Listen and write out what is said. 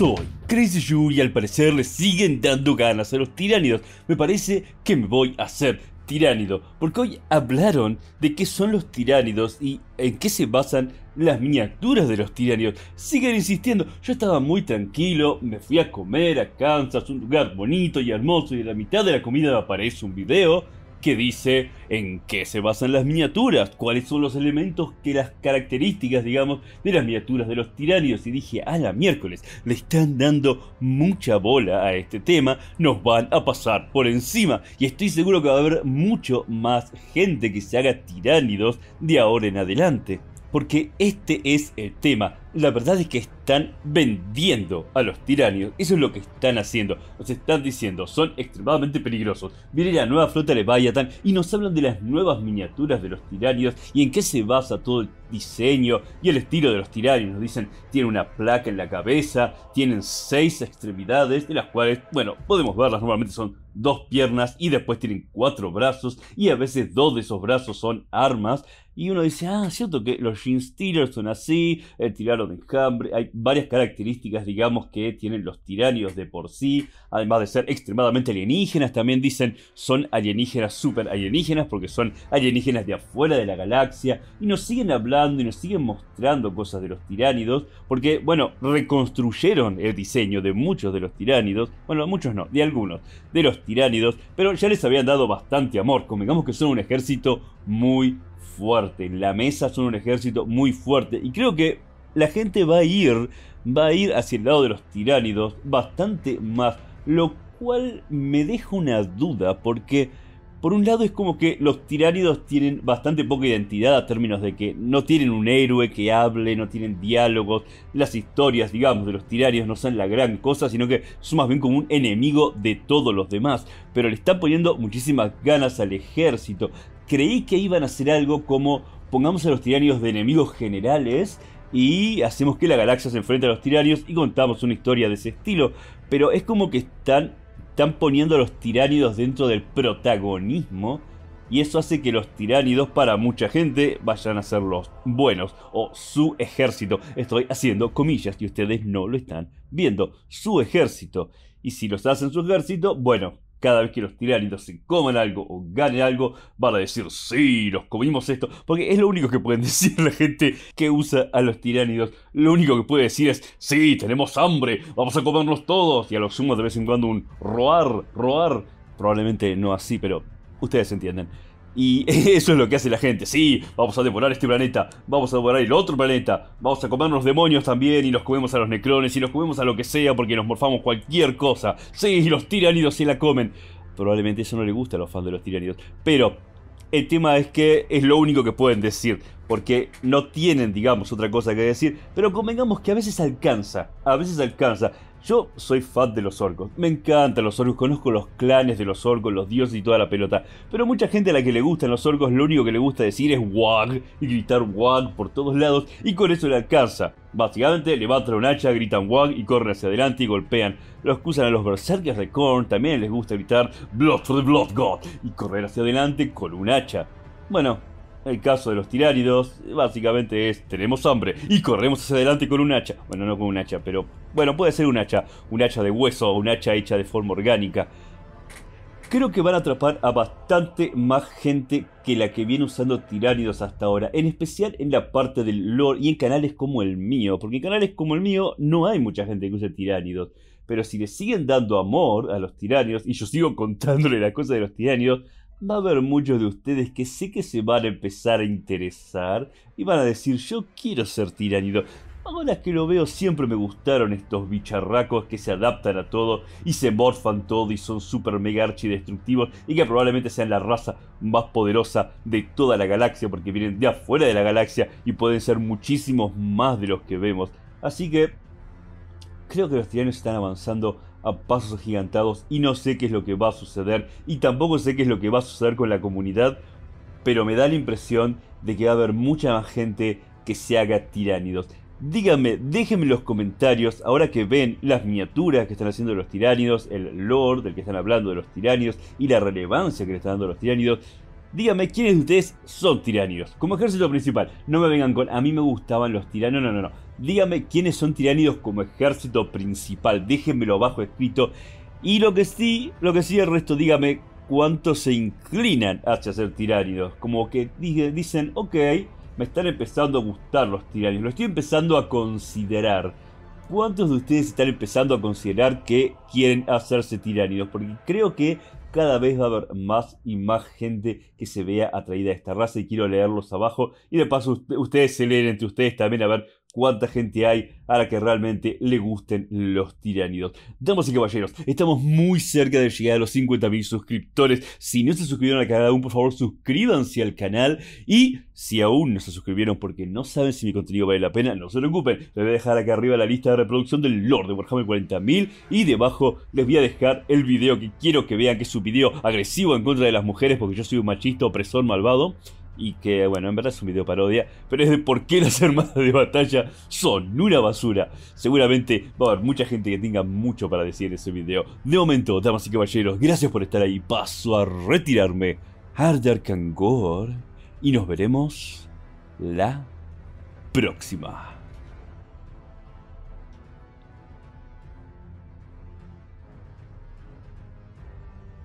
soy. Chris y al parecer le siguen dando ganas a los tiránidos. Me parece que me voy a hacer tiránido, porque hoy hablaron de qué son los tiránidos y en qué se basan las miniaturas de los tiránidos. Siguen insistiendo, yo estaba muy tranquilo, me fui a comer a Kansas, un lugar bonito y hermoso, y en la mitad de la comida aparece un video que dice en qué se basan las miniaturas, cuáles son los elementos que las características, digamos, de las miniaturas de los tiránidos. Y dije, a ah, la miércoles, le están dando mucha bola a este tema, nos van a pasar por encima. Y estoy seguro que va a haber mucho más gente que se haga tiránidos de ahora en adelante. Porque este es el tema, la verdad es que están vendiendo a los tiranios. Eso es lo que están haciendo. Nos están diciendo, son extremadamente peligrosos. Miren la nueva flota de Bayatan y nos hablan de las nuevas miniaturas de los tiranios y en qué se basa todo el diseño y el estilo de los tiranios. Nos dicen, tienen una placa en la cabeza, tienen seis extremidades, de las cuales, bueno, podemos verlas, normalmente son dos piernas y después tienen cuatro brazos y a veces dos de esos brazos son armas. Y uno dice, ah, cierto que los jeans son así, el eh, tirar de enjambre. Hay varias características, digamos, que tienen los tiranios de por sí. Además de ser extremadamente alienígenas, también dicen son alienígenas super alienígenas porque son alienígenas de afuera de la galaxia. Y nos siguen hablando y nos siguen mostrando cosas de los tiránidos porque, bueno, reconstruyeron el diseño de muchos de los tiránidos. Bueno, muchos no, de algunos de los tiránidos. Pero ya les habían dado bastante amor. Convengamos que son un ejército muy fuerte. en La mesa son un ejército muy fuerte. Y creo que la gente va a ir, va a ir hacia el lado de los tiránidos bastante más, lo cual me deja una duda, porque por un lado es como que los tiránidos tienen bastante poca identidad a términos de que no tienen un héroe que hable, no tienen diálogos, las historias, digamos, de los tiránidos no son la gran cosa, sino que son más bien como un enemigo de todos los demás, pero le están poniendo muchísimas ganas al ejército. Creí que iban a hacer algo como pongamos a los tiránidos de enemigos generales y hacemos que la galaxia se enfrente a los tiranidos y contamos una historia de ese estilo. Pero es como que están, están poniendo a los tiránidos dentro del protagonismo y eso hace que los tiránidos para mucha gente vayan a ser los buenos o su ejército. Estoy haciendo comillas y ustedes no lo están viendo. Su ejército. Y si los hacen su ejército, bueno, cada vez que los tiránidos se coman algo o ganen algo, van a decir, sí, nos comimos esto, porque es lo único que pueden decir la gente que usa a los tiránidos. Lo único que puede decir es, sí, tenemos hambre, vamos a comernos todos, y a lo sumo de vez en cuando un roar, roar. Probablemente no así, pero ustedes entienden. Y eso es lo que hace la gente. Sí, vamos a devorar este planeta, vamos a devorar el otro planeta, vamos a comer los demonios también y los comemos a los necrones y los comemos a lo que sea porque nos morfamos cualquier cosa. Sí, los tiranidos se la comen. Probablemente eso no le gusta a los fans de los tiranidos. Pero el tema es que es lo único que pueden decir, porque no tienen, digamos, otra cosa que decir, pero convengamos que a veces alcanza, a veces alcanza. Yo soy fan de los orcos, me encantan los orcos, conozco los clanes de los orcos, los dioses y toda la pelota, pero mucha gente a la que le gustan los orcos lo único que le gusta decir es WAG y gritar WAG por todos lados y con eso le alcanza. Básicamente levantan un hacha, gritan WAG y corren hacia adelante y golpean. Lo excusan a los berserkers de Korn, también les gusta gritar Blood for the Blood God y correr hacia adelante con un hacha. Bueno, el caso de los tiránidos, básicamente es, tenemos hambre y corremos hacia adelante con un hacha. Bueno, no con un hacha, pero bueno, puede ser un hacha. Un hacha de hueso, o un hacha hecha de forma orgánica. Creo que van a atrapar a bastante más gente que la que viene usando tiránidos hasta ahora, en especial en la parte del lore y en canales como el mío, porque en canales como el mío no hay mucha gente que use tiránidos. Pero si le siguen dando amor a los tiránidos, y yo sigo contándole la cosa de los tiránidos, va a haber muchos de ustedes que sé que se van a empezar a interesar y van a decir yo quiero ser tiránido. Ahora que lo veo siempre me gustaron estos bicharracos que se adaptan a todo y se morfan todo y son super mega destructivos y que probablemente sean la raza más poderosa de toda la galaxia porque vienen de afuera de la galaxia y pueden ser muchísimos más de los que vemos. Así que creo que los tiranos están avanzando a pasos agigantados y no sé qué es lo que va a suceder y tampoco sé qué es lo que va a suceder con la comunidad, pero me da la impresión de que va a haber mucha más gente que se haga tiránidos. Díganme, déjenme los comentarios, ahora que ven las miniaturas que están haciendo los tiránidos, el lore del que están hablando de los tiránidos y la relevancia que le están dando los tiránidos, Díganme quiénes de ustedes son tiránidos. Como ejército principal, no me vengan con a mí me gustaban los tiranos, no, no, no. Dígame quiénes son tiránidos como ejército principal, déjenmelo abajo escrito. Y lo que sí, lo que sí el resto, dígame cuántos se inclinan hacia ser tiránidos. Como que dicen, ok, me están empezando a gustar los tiránidos, lo estoy empezando a considerar. ¿Cuántos de ustedes están empezando a considerar que quieren hacerse tiránidos? Porque creo que cada vez va a haber más y más gente que se vea atraída a esta raza y quiero leerlos abajo. Y de paso ustedes se leen entre ustedes también a ver cuánta gente hay a la que realmente le gusten los tiránidos. Damas y caballeros, estamos muy cerca de llegar a los 50.000 suscriptores. Si no se suscribieron al canal aún, por favor suscríbanse al canal. Y si aún no se suscribieron porque no saben si mi contenido vale la pena, no se preocupen. Les voy a dejar acá arriba la lista de reproducción del Lord de Warhammer 40.000 y debajo les voy a dejar el video que quiero que vean, que es un video agresivo en contra de las mujeres porque yo soy un machista, opresor, malvado y que bueno, en verdad es un video parodia, pero es de por qué las armadas de batalla son una basura. Seguramente va a haber mucha gente que tenga mucho para decir en ese video. De momento, damas y caballeros, gracias por estar ahí. Paso a retirarme. harder Kangor y nos veremos la próxima.